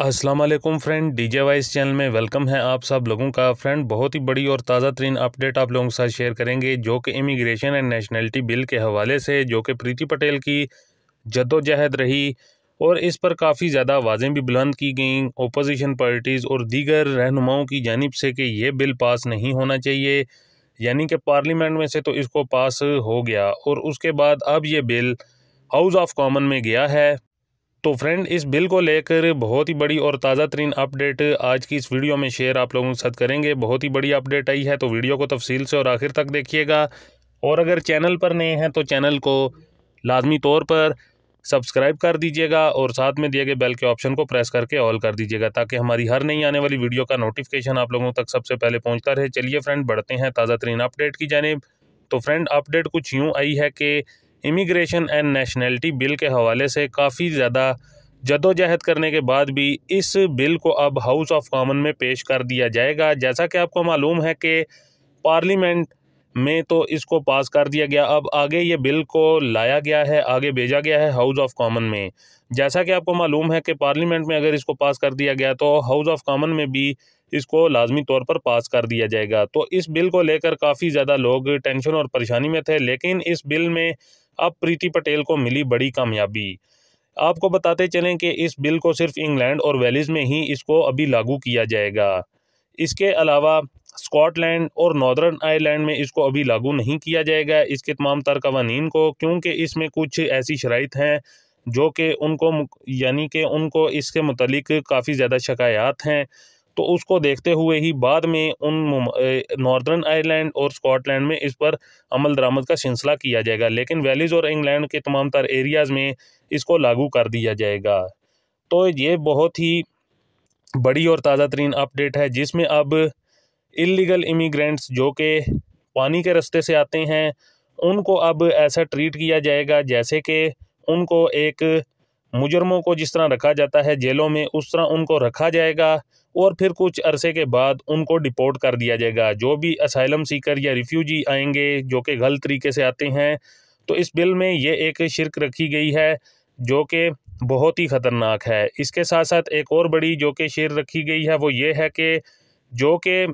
Aslam friend D J voice channel में welcome है आप सब लोगों का फ्रेंड बहुत ही बड़ी और ताज़ा तरीन अपडेट आप लोगों के साथ शेयर करेंगे जो कि इमिग्रेशन एंड नेशनलिटी बिल के हवाले से जो कि प्रीति पटेल की जद्दोजहद रही और इस पर काफ़ी ज़्यादा आवाज़ें भी बुलंद की गई अपोजिशन पार्टीज़ और दीगर रहनुमाओं की जानब से कि ये बिल पास नहीं होना चाहिए यानी कि पार्लियामेंट में से तो इसको पास हो गया और उसके बाद अब ये बिल हाउस ऑफ कॉमन में गया है तो फ्रेंड इस बिल को लेकर बहुत ही बड़ी और ताज़ा तरीन अपडेट आज की इस वीडियो में शेयर आप लोगों के साथ करेंगे बहुत ही बड़ी अपडेट आई है तो वीडियो को तफसील से और आखिर तक देखिएगा और अगर चैनल पर नए हैं तो चैनल को लाजमी तौर पर सब्सक्राइब कर दीजिएगा और साथ में दिए गए बेल के ऑप्शन को प्रेस करके ऑल कर दीजिएगा ताकि हमारी हर नई आने वाली वीडियो का नोटिफिकेशन आप लोगों तक सबसे पहले पहुंचता रहे चलिए फ्रेंड बढ़ते हैं ताज़ा तरीन अपडेट की जानब तो फ्रेंड अपडेट कुछ यूँ आई है कि इमिग्रेशन एंड नेशनैलिटी बिल के हवाले से काफ़ी ज़्यादा जदोजहद करने के बाद भी इस बिल को अब हाउस ऑफ कॉमन में पेश कर दिया जाएगा जैसा कि आपको मालूम है कि पार्लियामेंट में तो इसको पास कर दिया गया अब आगे ये बिल को लाया गया है आगे भेजा गया है हाउस ऑफ कॉमन में जैसा कि आपको मालूम है कि पार्लियामेंट में अगर इसको पास कर दिया गया तो हाउस ऑफ कॉमन में भी इसको लाजमी तौर पर पास कर दिया जाएगा तो इस बिल को लेकर काफ़ी ज़्यादा लोग टेंशन और परेशानी में थे लेकिन इस बिल में अब प्रीति पटेल को मिली बड़ी कामयाबी आपको बताते चलें कि इस बिल को सिर्फ इंग्लैंड और वेलिस में ही इसको अभी लागू किया जाएगा इसके अलावा स्कॉटलैंड और नॉर्दर्न आयरलैंड में इसको अभी लागू नहीं किया जाएगा इसके तमाम तर कवानीन को क्योंकि इसमें कुछ ऐसी शराइत हैं जो कि उनको यानी कि उनको इसके मतलब काफ़ी ज़्यादा शिकायात हैं तो उसको देखते हुए ही बाद में उन नॉर्दर्न आयरलैंड और स्कॉटलैंड में इस पर अमल दरामद का सिलसिला किया जाएगा लेकिन वैलीज़ और इंग्लैंड के तमाम तर एरियाज़ में इसको लागू कर दिया जाएगा तो ये बहुत ही बड़ी और ताज़ा तरीन अपडेट है जिसमें अब इलीगल इमिग्रेंट्स जो कि पानी के रस्ते से आते हैं उनको अब ऐसा ट्रीट किया जाएगा जैसे कि उनको एक मुजरमों को जिस तरह रखा जाता है जेलों में उस तरह उनको रखा जाएगा और फिर कुछ अरसे के बाद उनको डिपोर्ट कर दिया जाएगा जो भी असाइलम सीकर या रिफ्यूजी आएंगे जो कि गलत तरीके से आते हैं तो इस बिल में ये एक शिरक रखी गई है जो कि बहुत ही ख़तरनाक है इसके साथ साथ एक और बड़ी जो कि शेर रखी गई है वो ये है कि जो कि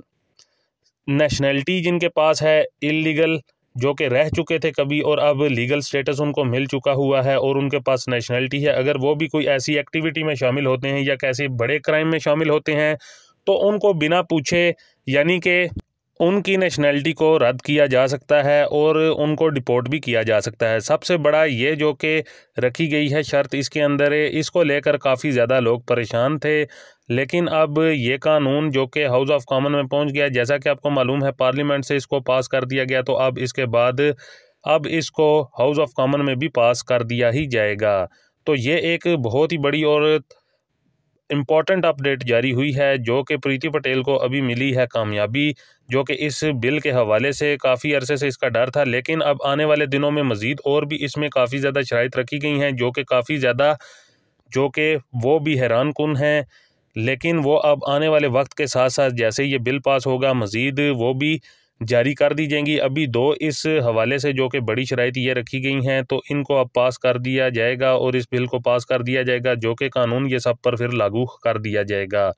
नेशनैलिटी जिनके पास है इलीगल जो कि रह चुके थे कभी और अब लीगल स्टेटस उनको मिल चुका हुआ है और उनके पास नेशनलिटी है अगर वो भी कोई ऐसी एक्टिविटी में शामिल होते हैं या कैसे बड़े क्राइम में शामिल होते हैं तो उनको बिना पूछे यानी कि उनकी नेशनैलिटी को रद्द किया जा सकता है और उनको डिपोर्ट भी किया जा सकता है सबसे बड़ा ये जो कि रखी गई है शर्त इसके अंदर इसको लेकर काफ़ी ज़्यादा लोग परेशान थे लेकिन अब ये कानून जो कि हाउस ऑफ कॉमन में पहुंच गया जैसा कि आपको मालूम है पार्लियामेंट से इसको पास कर दिया गया तो अब इसके बाद अब इसको हाउस ऑफ कॉमन में भी पास कर दिया ही जाएगा तो ये एक बहुत ही बड़ी और इम्पॉर्टेंट अपडेट जारी हुई है जो कि प्रीति पटेल को अभी मिली है कामयाबी जो कि इस बिल के हवाले से काफ़ी अरसे से इसका डर था लेकिन अब आने वाले दिनों में मज़ीद और भी इसमें काफ़ी ज़्यादा शराइ रखी गई हैं जो कि काफ़ी ज़्यादा जो कि वो भी हैरान कन हैं लेकिन वो अब आने वाले वक्त के साथ साथ जैसे ये बिल पास होगा मज़ीद वो भी जारी कर दी जाएंगी अभी दो इस हवाले से जो कि बड़ी शराइ ये रखी गई हैं तो इनको अब पास कर दिया जाएगा और इस बिल को पास कर दिया जाएगा जो कि कानून ये सब पर फिर लागू कर दिया जाएगा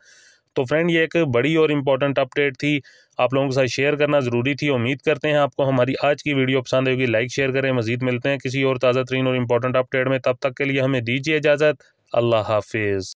तो फ्रेंड ये एक बड़ी और इम्पॉर्टेंट अपडेट थी आप लोगों के साथ शेयर करना ज़रूरी थी उम्मीद करते हैं आपको हमारी आज की वीडियो पसंद होगी लाइक शेयर करें मजीद मिलते हैं किसी और ताज़ा तरीन और इम्पॉर्टेंट अपडेट में तब तक के लिए हमें दीजिए इजाज़त अल्लाह हाफिज़